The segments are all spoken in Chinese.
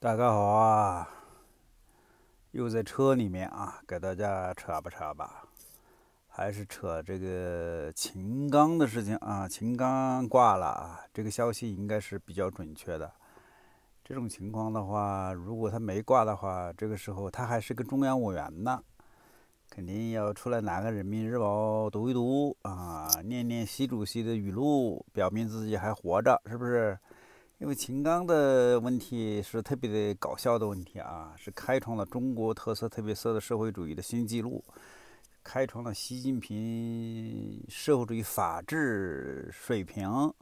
大家好啊，又在车里面啊，给大家扯吧扯吧，还是扯这个秦刚的事情啊。秦刚挂了，啊，这个消息应该是比较准确的。这种情况的话，如果他没挂的话，这个时候他还是个中央委员呢，肯定要出来拿个《人民日报》读一读啊，念念习主席的语录，表明自己还活着，是不是？因为秦刚的问题是特别的搞笑的问题啊，是开创了中国特色、特别色的社会主义的新纪录，开创了习近平社会主义法治水平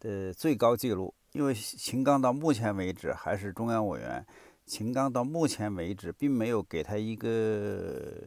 的最高纪录。因为秦刚到目前为止还是中央委员，秦刚到目前为止并没有给他一个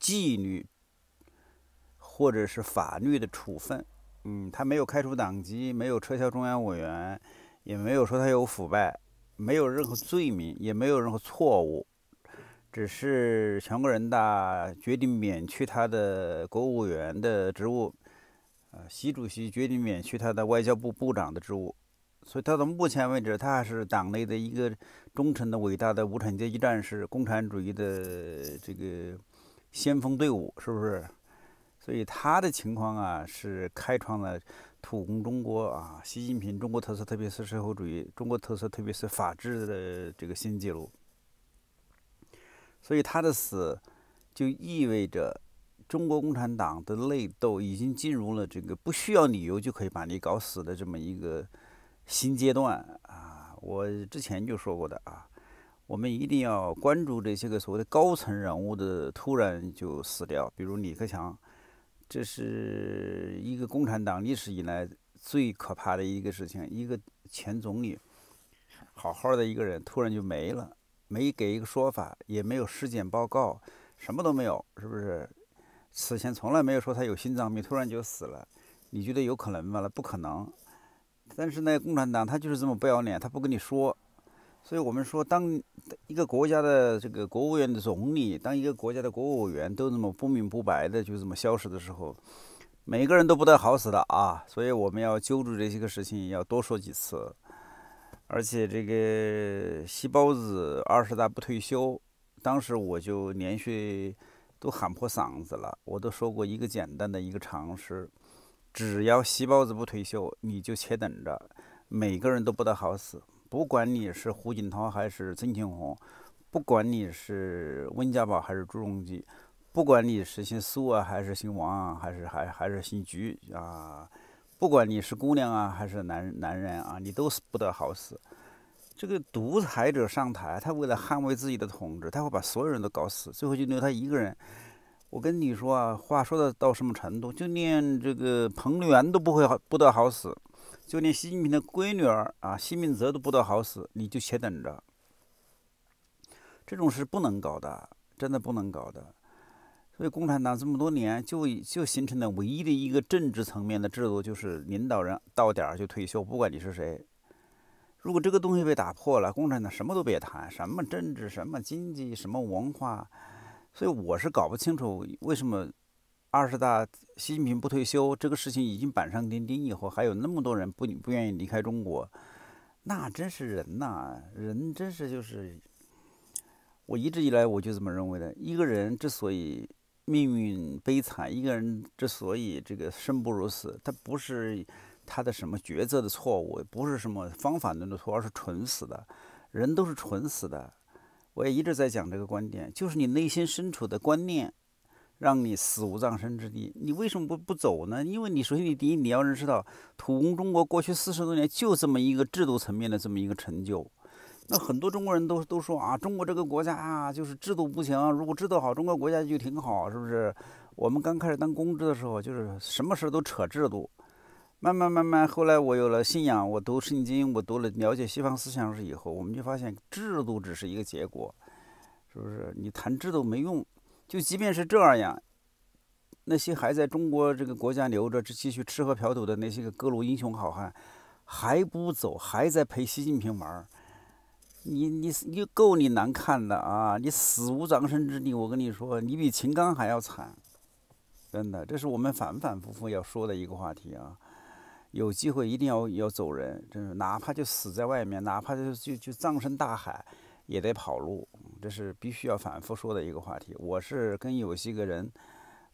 纪律或者是法律的处分。嗯，他没有开除党籍，没有撤销中央委员，也没有说他有腐败，没有任何罪名，也没有任何错误，只是全国人大决定免去他的国务委员的职务，呃，习主席决定免去他的外交部部长的职务，所以他到目前为止，他还是党内的一个忠诚的伟大的无产阶级战士，共产主义的这个先锋队伍，是不是？所以他的情况啊，是开创了“土轰中国”啊，习近平中国特色特别是社会主义中国特色特别是法治的这个新纪录。所以他的死就意味着中国共产党的内斗已经进入了这个不需要理由就可以把你搞死的这么一个新阶段啊！我之前就说过的啊，我们一定要关注这些个所谓的高层人物的突然就死掉，比如李克强。这是一个共产党历史以来最可怕的一个事情，一个前总理，好好的一个人，突然就没了，没给一个说法，也没有尸检报告，什么都没有，是不是？此前从来没有说他有心脏病，突然就死了，你觉得有可能吗？那不可能。但是呢，共产党他就是这么不要脸，他不跟你说。所以我们说，当一个国家的这个国务院的总理，当一个国家的国务委员都这么不明不白的就这么消失的时候，每个人都不得好死的啊！所以我们要揪住这些个事情，要多说几次。而且这个西包子二十大不退休，当时我就连续都喊破嗓子了。我都说过一个简单的一个常识：只要西包子不退休，你就且等着，每个人都不得好死。不管你是胡锦涛还是曾庆红，不管你是温家宝还是朱镕基，不管你是姓苏啊还是姓王啊还是还还是姓菊啊，不管你是姑娘啊还是男男人啊，你都是不得好死。这个独裁者上台，他为了捍卫自己的统治，他会把所有人都搞死，最后就留他一个人。我跟你说啊，话说的到什么程度，就连这个彭丽媛都不会好不得好死。就连习近平的闺女儿啊，习明泽都不得好死，你就且等着。这种是不能搞的，真的不能搞的。所以共产党这么多年，就就形成了唯一的一个政治层面的制度，就是领导人到点儿就退休，不管你是谁。如果这个东西被打破了，共产党什么都别谈，什么政治，什么经济，什么文化。所以我是搞不清楚为什么。二十大，习近平不退休这个事情已经板上钉钉，以后还有那么多人不不愿意离开中国，那真是人呐！人真是就是，我一直以来我就这么认为的：一个人之所以命运悲惨，一个人之所以这个生不如死，他不是他的什么抉择的错误，不是什么方法论的错，而是蠢死的。人都是蠢死的。我也一直在讲这个观点，就是你内心深处的观念。让你死无葬身之地，你为什么不不走呢？因为你首先，你第一，你要认识到，土工中国过去四十多年就这么一个制度层面的这么一个成就。那很多中国人都都说啊，中国这个国家啊，就是制度不行。如果制度好，中国国家就挺好，是不是？我们刚开始当公知的时候，就是什么事都扯制度。慢慢慢慢，后来我有了信仰，我读圣经，我读了了解西方思想史以后，我们就发现制度只是一个结果，是不是？你谈制度没用。就即便是这样，那些还在中国这个国家留着、继续吃喝嫖赌的那些个各路英雄好汉，还不走，还在陪习近平玩儿，你你你够你难看的啊！你死无葬身之地，我跟你说，你比秦刚还要惨，真的，这是我们反反复复要说的一个话题啊！有机会一定要要走人，真是，哪怕就死在外面，哪怕就就就葬身大海。也得跑路，这是必须要反复说的一个话题。我是跟有些个人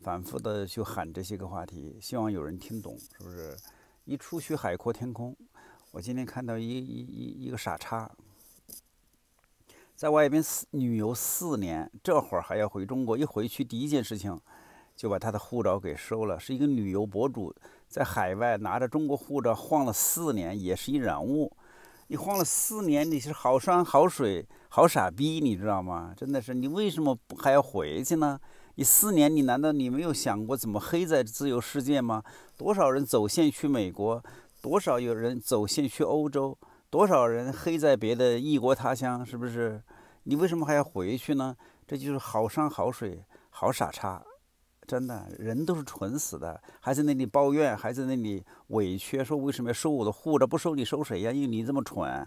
反复的去喊这些个话题，希望有人听懂，是不是？一出去海阔天空。我今天看到一、一、一一个傻叉，在外边四旅游四年，这会儿还要回中国，一回去第一件事情就把他的护照给收了。是一个旅游博主，在海外拿着中国护照晃了四年，也是一人物。你晃了四年，你是好山好水好傻逼，你知道吗？真的是，你为什么还要回去呢？你四年，你难道你没有想过怎么黑在自由世界吗？多少人走线去美国，多少有人走线去欧洲，多少人黑在别的异国他乡，是不是？你为什么还要回去呢？这就是好山好水好傻叉。真的，人都是蠢死的，还在那里抱怨，还在那里委屈，说为什么要收我的货，这不收你收谁呀？因为你这么蠢。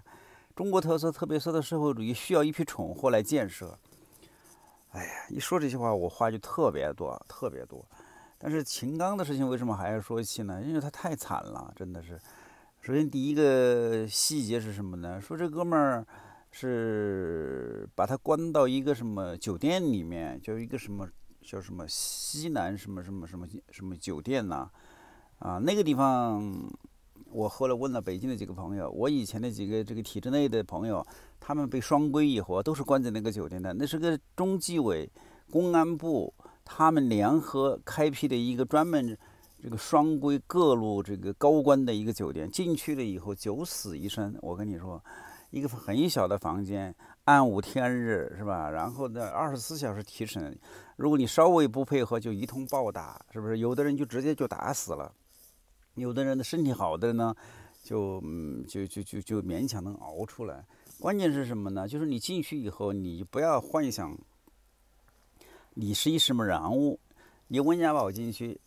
中国特色、特别色的社会主义需要一批蠢货来建设。哎呀，一说这些话，我话就特别多，特别多。但是秦刚的事情为什么还要说起呢？因为他太惨了，真的是。首先第一个细节是什么呢？说这哥们儿是把他关到一个什么酒店里面，就是一个什么？叫什么西南什么什么什么什么酒店呐？啊，那个地方我后来问了北京的几个朋友，我以前的几个这个体制内的朋友，他们被双规以后都是关在那个酒店的。那是个中纪委、公安部他们联合开辟的一个专门这个双规各路这个高官的一个酒店。进去了以后九死一生，我跟你说。一个很小的房间，暗无天日，是吧？然后呢，二十四小时提审，如果你稍微不配合，就一通暴打，是不是？有的人就直接就打死了，有的人的身体好的呢，就嗯，就就就就勉强能熬出来。关键是什么呢？就是你进去以后，你不要幻想你是一什么人物，你温家宝进去。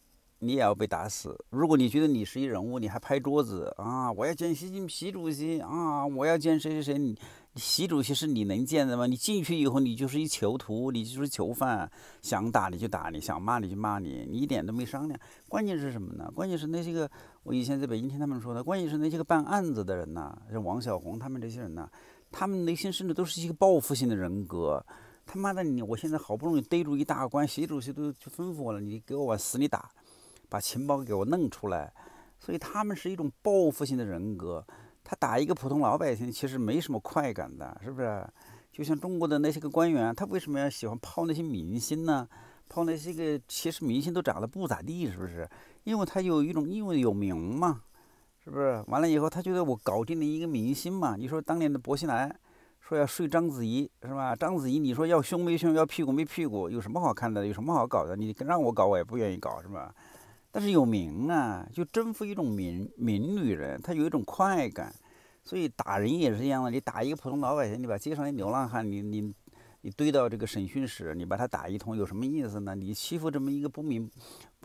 你也要被打死。如果你觉得你是一人物，你还拍桌子啊！我要见习近平主席啊！我要见谁谁谁？习主席是你能见的吗？你进去以后，你就是一囚徒，你就是囚犯。想打你就打你，想骂你就骂你，你一点都没商量。关键是什么呢？关键是那些个我以前在北京听他们说的，关键是那些个办案子的人呐，像王小红他们这些人呐，他们内心甚至都是一个报复性的人格。他妈的，你我现在好不容易逮住一大官，习主席都去吩咐我了，你给我往死里打！把情报给我弄出来，所以他们是一种报复性的人格。他打一个普通老百姓，其实没什么快感的，是不是？就像中国的那些个官员，他为什么要喜欢泡那些明星呢？泡那些个其实明星都长得不咋地，是不是？因为他有一种因为有名嘛，是不是？完了以后，他觉得我搞定了一个明星嘛。你说当年的薄熙来说要睡章子怡，是吧？章子怡，你说要胸没胸，要屁股没屁股，有什么好看的？有什么好搞的？你让我搞，我也不愿意搞，是吧？但是有名啊，就征服一种民民女人，她有一种快感，所以打人也是一样的。你打一个普通老百姓，你把街上的流浪汉，你你。你堆到这个审讯室，你把他打一通有什么意思呢？你欺负这么一个不明、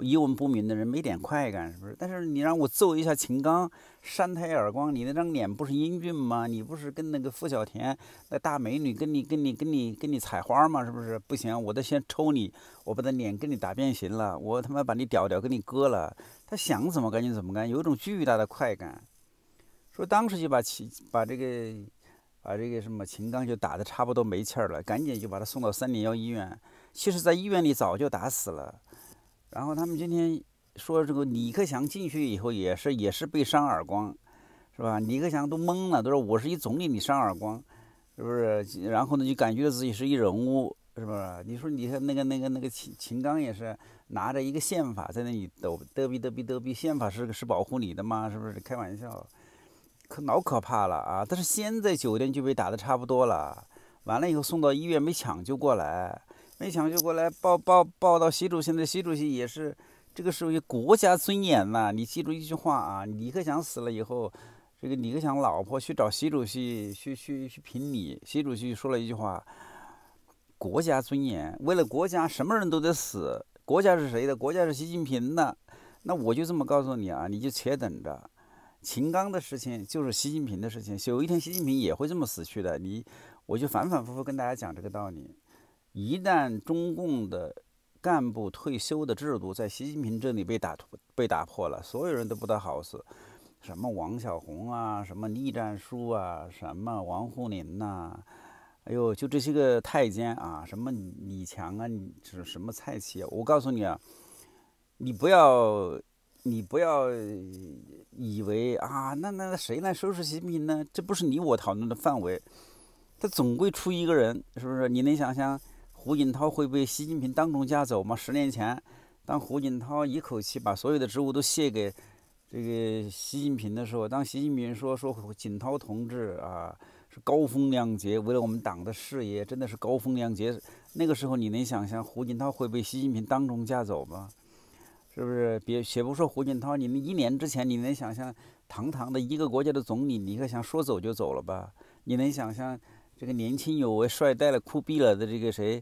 一文不名的人，没点快感是不是？但是你让我揍一下秦刚，扇他一耳光，你那张脸不是英俊吗？你不是跟那个付小田那大美女跟你、跟你、跟你、跟你采花吗？是不是？不行，我得先抽你，我把他脸给你打变形了，我他妈把你屌屌给你割了。他想怎么干就怎么干，有一种巨大的快感。说当时就把秦把这个。把这个什么秦刚就打得差不多没气儿了，赶紧就把他送到三零幺医院。其实，在医院里早就打死了。然后他们今天说这个李克强进去以后也是也是被扇耳光，是吧？李克强都懵了，都说我是一总理，你扇耳光，是不是？然后呢，就感觉自己是一人物，是不是？你说你看那个那个那个秦秦刚也是拿着一个宪法在那里抖嘚逼嘚逼嘚逼，宪法是是保护你的吗？是不是开玩笑？可老可怕了啊！但是现在酒店就被打的差不多了，完了以后送到医院没抢救过来，没抢救过来报报报到习主席那习主席也是这个属于国家尊严呐！你记住一句话啊，李克强死了以后，这个李克强老婆去找习主席去去去评理，习主席说了一句话：国家尊严，为了国家什么人都得死，国家是谁的？国家是习近平的，那我就这么告诉你啊，你就且等着。秦刚的事情就是习近平的事情，有一天习近平也会这么死去的。你，我就反反复复跟大家讲这个道理：一旦中共的干部退休的制度在习近平这里被打被打破了，所有人都不得好死。什么王小红啊，什么栗战书啊，什么王沪宁呐，哎呦，就这些个太监啊，什么李强啊，是什么蔡奇。我告诉你啊，你不要。你不要以为啊，那那谁来收拾习近平呢？这不是你我讨论的范围。他总归出一个人，是不是？你能想象胡锦涛会被习近平当众架走吗？十年前，当胡锦涛一口气把所有的职务都卸给这个习近平的时候，当习近平说说锦涛同志啊，是高风亮节，为了我们党的事业，真的是高风亮节。那个时候，你能想象胡锦涛会被习近平当众架走吗？是不是？别，且不说胡锦涛，你们一年之前，你能想象堂堂的一个国家的总理李克强说走就走了吧？你能想象这个年轻有为、帅呆了、酷毙了的这个谁，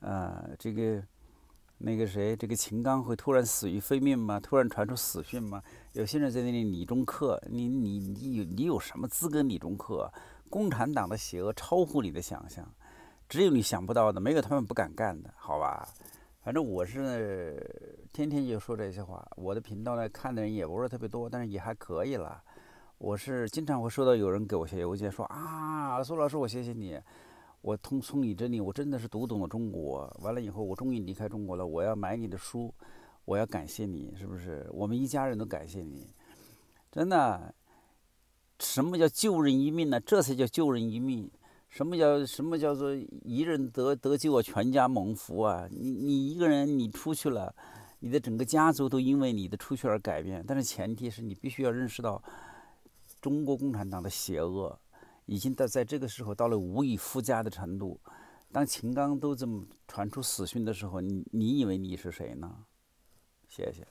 啊，这个那个谁，这个秦刚会突然死于非命吗？突然传出死讯吗？有些人在那里李中克，你你你有你有什么资格李中克？共产党的邪恶超乎你的想象，只有你想不到的，没有他们不敢干的，好吧？反正我是天天就说这些话，我的频道呢看的人也不是特别多，但是也还可以了。我是经常会收到有人给我写邮件说啊，苏老师我谢谢你，我通从你这里我真的是读懂了中国，完了以后我终于离开中国了，我要买你的书，我要感谢你，是不是？我们一家人都感谢你，真的，什么叫救人一命呢？这才叫救人一命。什么叫什么叫做一人得得救我全家蒙福啊？你你一个人你出去了，你的整个家族都因为你的出去而改变。但是前提是你必须要认识到，中国共产党的邪恶已经到在这个时候到了无以复加的程度。当秦刚都这么传出死讯的时候，你你以为你是谁呢？谢谢。